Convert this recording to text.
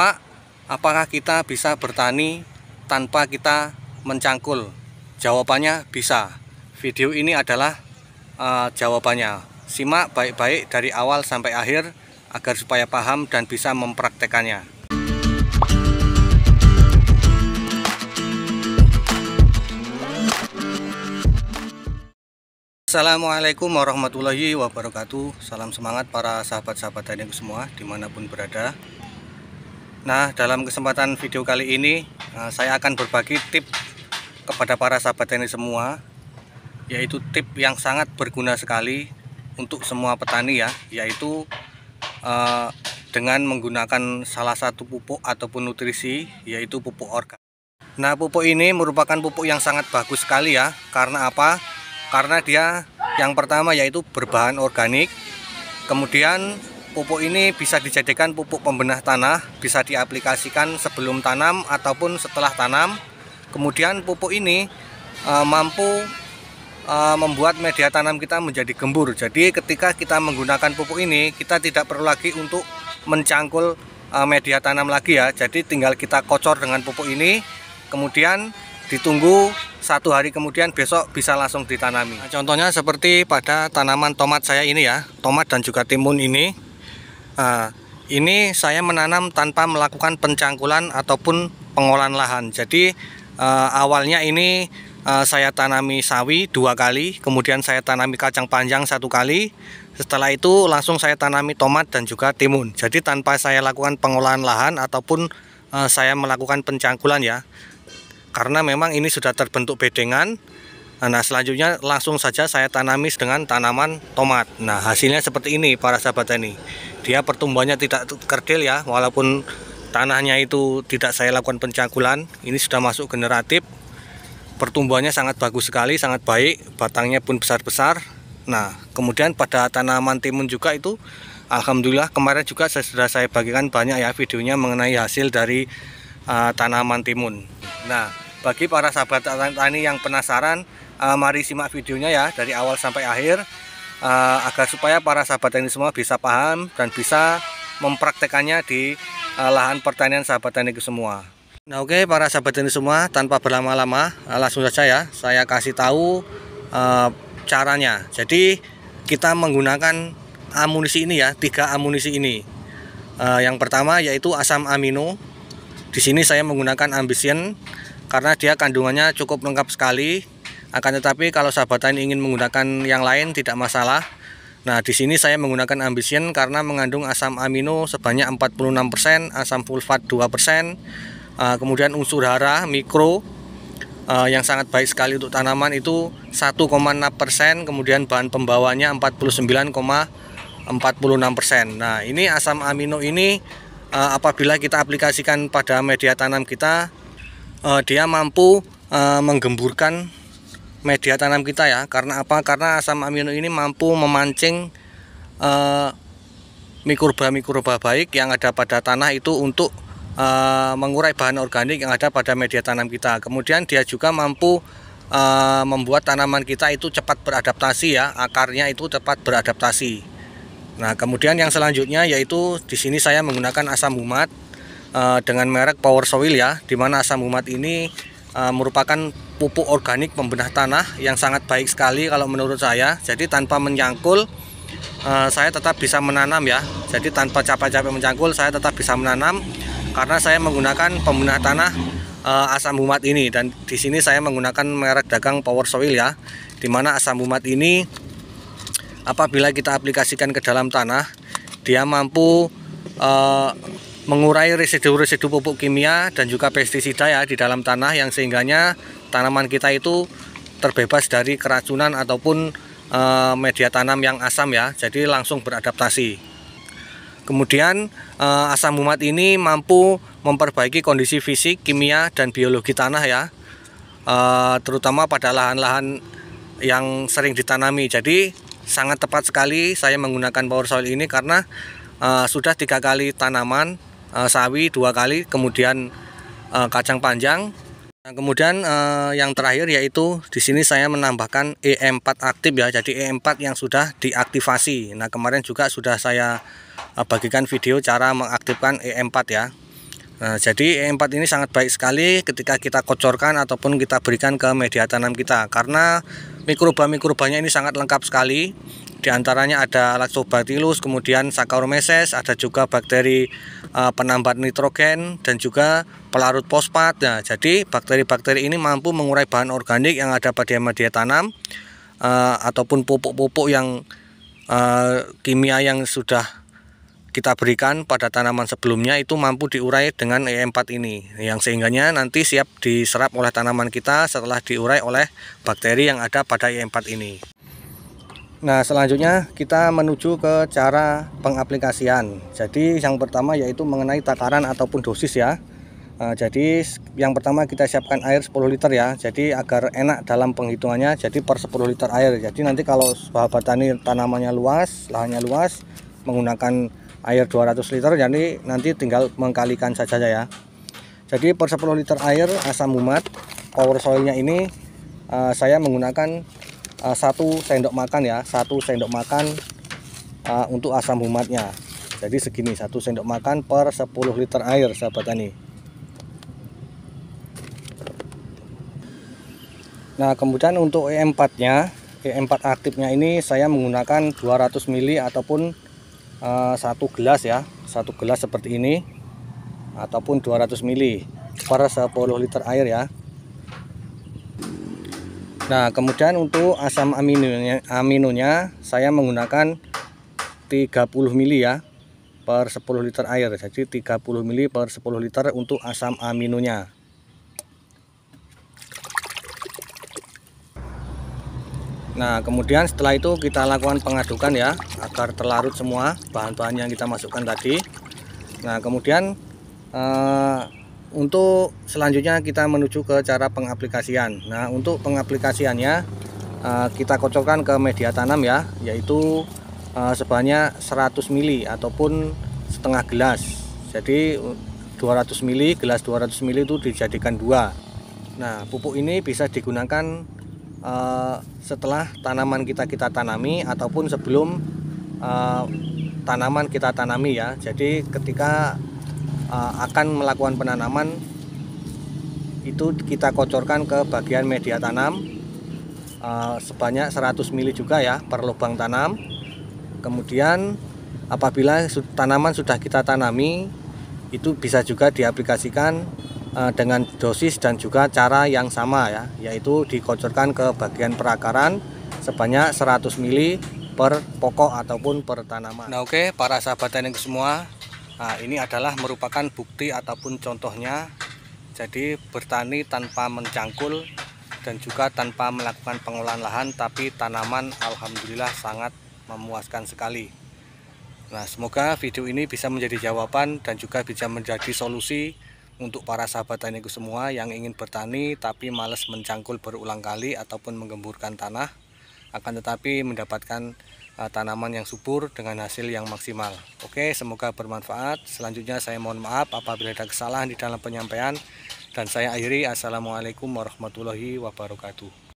Pak, apakah kita bisa bertani tanpa kita mencangkul? Jawabannya bisa. Video ini adalah uh, jawabannya. Simak baik-baik dari awal sampai akhir agar supaya paham dan bisa mempraktekannya. Assalamualaikum warahmatullahi wabarakatuh Salam semangat para sahabat-sahabat taniku semua dimanapun berada Nah, dalam kesempatan video kali ini eh, saya akan berbagi tip kepada para sahabat tani semua yaitu tip yang sangat berguna sekali untuk semua petani ya, yaitu eh, dengan menggunakan salah satu pupuk ataupun nutrisi yaitu pupuk organik. Nah, pupuk ini merupakan pupuk yang sangat bagus sekali ya. Karena apa? Karena dia yang pertama yaitu berbahan organik. Kemudian Pupuk ini bisa dijadikan pupuk pembenah tanah, bisa diaplikasikan sebelum tanam ataupun setelah tanam. Kemudian pupuk ini e, mampu e, membuat media tanam kita menjadi gembur. Jadi ketika kita menggunakan pupuk ini, kita tidak perlu lagi untuk mencangkul e, media tanam lagi ya. Jadi tinggal kita kocor dengan pupuk ini, kemudian ditunggu satu hari kemudian besok bisa langsung ditanami. Nah, contohnya seperti pada tanaman tomat saya ini ya, tomat dan juga timun ini uh, ini saya menanam tanpa melakukan pencangkulan ataupun pengolahan lahan jadi uh, awalnya ini uh, saya tanami sawi dua kali kemudian saya tanami kacang panjang satu kali setelah itu langsung saya tanami tomat dan juga timun jadi tanpa saya lakukan pengolahan lahan ataupun uh, saya melakukan pencangkulan ya karena memang ini sudah terbentuk bedengan Nah selanjutnya langsung saja saya tanami dengan tanaman tomat Nah hasilnya seperti ini para sahabat tani Dia pertumbuhannya tidak kerdil ya Walaupun tanahnya itu tidak saya lakukan pencakulan Ini sudah masuk generatif Pertumbuhannya sangat bagus sekali, sangat baik Batangnya pun besar-besar Nah kemudian pada tanaman timun juga itu Alhamdulillah kemarin juga saya sudah saya bagikan banyak ya videonya mengenai hasil dari uh, tanaman timun Nah bagi para sahabat tani yang penasaran uh, mari simak videonya ya dari awal sampai akhir uh, agar supaya para sahabat tani semua bisa paham dan bisa mempraktekannya di uh, lahan pertanian sahabat teknik semua Nah oke okay, para sahabat ini semua tanpa berlama-lama langsung saja ya saya kasih tahu uh, caranya. Jadi kita menggunakan amunisi ini ya tiga amunisi ini. uh, yang pertama yaitu asam amino. Di sini saya menggunakan ambisien karena dia kandungannya cukup lengkap sekali akan tetapi kalau sahabat tani ingin menggunakan yang lain tidak masalah. Nah, di sini saya menggunakan Ambition karena mengandung asam amino sebanyak 46%, asam sulfat 2%, uh, kemudian unsur hara mikro uh, yang sangat baik sekali untuk tanaman itu 1,6%, kemudian bahan pembawanya 49,46%. Nah, ini asam amino ini uh, apabila kita aplikasikan pada media tanam kita, uh, dia mampu uh, menggemburkan media tanam kita ya karena apa karena asam amino ini mampu memancing eh, mikroba-mikroba baik yang ada pada tanah itu untuk uh, mengurai bahan organik yang ada pada media tanam kita kemudian dia juga mampu uh, membuat tanaman kita itu cepat beradaptasi ya akarnya itu cepat beradaptasi nah kemudian yang selanjutnya yaitu di sini saya menggunakan asam humat dengan merek power soil ya dimana asam humat ini Eh, merupakan pupuk organik pembenah tanah yang sangat baik sekali kalau menurut saya. Jadi tanpa menyangkul eh, saya tetap bisa menanam ya. Jadi tanpa capek-capek mencangkul saya tetap bisa menanam karena saya menggunakan pembenah tanah eh, asam humat ini dan di sini saya menggunakan merek dagang Power Soil ya. dimana asam humat ini apabila kita aplikasikan ke dalam tanah dia mampu mengurai residu-residu pupuk kimia dan juga pestisida ya di dalam tanah yang sehingganya tanaman kita itu terbebas dari keracunan ataupun e, media tanam yang asam ya jadi langsung beradaptasi kemudian e, asam umat ini mampu memperbaiki kondisi fisik, kimia, dan biologi tanah ya e, terutama pada lahan-lahan yang sering ditanami jadi sangat tepat sekali saya menggunakan power soil ini karena Uh, sudah tiga kali tanaman Eh, sawi dua kali, kemudian eh, kacang panjang. Nah, kemudian eh, yang terakhir yaitu di sini saya menambahkan e EM4 aktif ya, jadi e EM4 yang sudah diaktifasi. Nah kemarin juga sudah saya bagikan video cara mengaktifkan e EM4 ya. Nah, jadi E4 ini sangat baik sekali ketika kita kocorkan ataupun kita berikan ke media tanam kita karena mikroba-mikrobanya ini sangat lengkap sekali di antaranya ada Lactobacillus, kemudian Saccharomyces, ada juga bakteri uh, penambat nitrogen dan juga pelarut fosfat. Nah, jadi bakteri-bakteri ini mampu mengurai bahan organik yang ada pada media tanam uh, ataupun pupuk-pupuk yang uh, kimia yang sudah kita berikan pada tanaman sebelumnya itu mampu diurai dengan e em 4 ini yang sehingganya nanti siap diserap oleh tanaman kita setelah diurai oleh bakteri yang ada pada e em 4 ini Nah selanjutnya kita menuju ke cara pengaplikasian Jadi yang pertama yaitu mengenai takaran ataupun dosis ya eh, Jadi yang pertama kita siapkan air 10 liter ya Jadi agar enak dalam penghitungannya jadi per 10 liter air Jadi nanti kalau sahabat tani tanamannya luas, lahannya luas Menggunakan air 200 liter jadi nanti tinggal mengkalikan saja ya Jadi per 10 liter air asam humat power soilnya ini eh, saya menggunakan uh, satu sendok makan ya satu sendok makan uh, untuk asam humatnya jadi segini satu sendok makan per 10 liter air sahabat tani nah kemudian untuk e EM4 nya EM4 aktifnya ini saya menggunakan 200 ml ataupun uh, satu gelas ya satu gelas seperti ini ataupun 200 ml per 10 liter air ya Nah, kemudian untuk asam aminonya, aminonya saya menggunakan 30 mili ya per 10 liter air. Jadi 30 mili per 10 liter untuk asam aminonya. Nah, kemudian setelah itu kita lakukan pengadukan ya agar terlarut semua bahan-bahan yang kita masukkan tadi. Nah, kemudian eh, untuk selanjutnya kita menuju ke cara pengaplikasian nah untuk pengaplikasiannya eh, kita kocokkan ke media tanam ya yaitu eh, sebanyak 100 mili ataupun setengah gelas jadi 200 mili gelas 200 mili itu dijadikan dua nah pupuk ini bisa digunakan eh, setelah tanaman kita kita tanami ataupun sebelum tanaman kita tanami ya jadi ketika Eh, akan melakukan penanaman itu kita kocorkan ke bagian media tanam eh, sebanyak 100 mili juga ya per lubang tanam kemudian apabila tanaman sudah kita tanami itu bisa juga diaplikasikan eh, dengan dosis dan juga cara yang sama ya yaitu dikocorkan ke bagian perakaran sebanyak 100 mili per pokok ataupun per tanaman nah oke okay, para sahabat teknik semua Nah, ini adalah merupakan bukti ataupun contohnya. Jadi bertani tanpa mencangkul dan juga tanpa melakukan pengolahan lahan tapi tanaman alhamdulillah sangat memuaskan sekali. Nah, semoga video ini bisa menjadi jawaban dan juga bisa menjadi solusi untuk para sahabat taniku semua yang ingin bertani tapi males mencangkul berulang kali ataupun menggemburkan tanah akan tetapi mendapatkan Eh, tanaman yang subur dengan hasil yang maksimal. Oke, semoga bermanfaat. Selanjutnya saya mohon maaf apabila ada kesalahan di dalam penyampaian dan saya akhiri assalamualaikum warahmatullahi wabarakatuh.